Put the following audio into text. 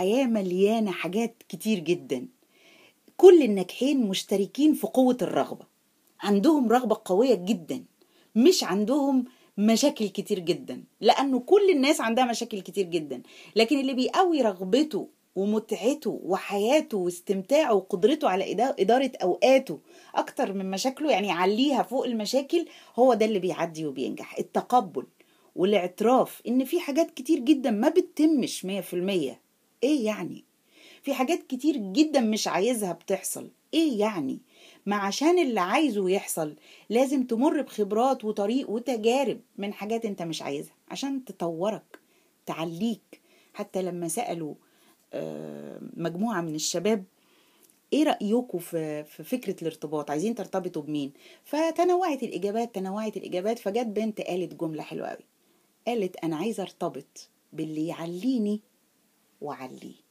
الحياة مليانة حاجات كتير جدا كل الناجحين مشتركين في قوة الرغبة عندهم رغبة قوية جدا مش عندهم مشاكل كتير جدا لأنه كل الناس عندها مشاكل كتير جدا لكن اللي بيقوي رغبته ومتعته وحياته واستمتاعه وقدرته على إدارة أوقاته أكتر من مشاكله يعني يعليها فوق المشاكل هو ده اللي بيعدي وبينجح التقبل والاعتراف إن في حاجات كتير جدا ما بتتمش ايه يعني في حاجات كتير جدا مش عايزها بتحصل ايه يعني ما عشان اللي عايزه يحصل لازم تمر بخبرات وطريق وتجارب من حاجات انت مش عايزها عشان تطورك تعليك حتى لما سألوا آه، مجموعة من الشباب ايه رأيكم في فكرة الارتباط عايزين ترتبطوا بمين فتنوعت الإجابات تنوعت الإجابات فجت بنت قالت جملة حلوة قوي قالت أنا عايزة ارتبط باللي يعليني وعليه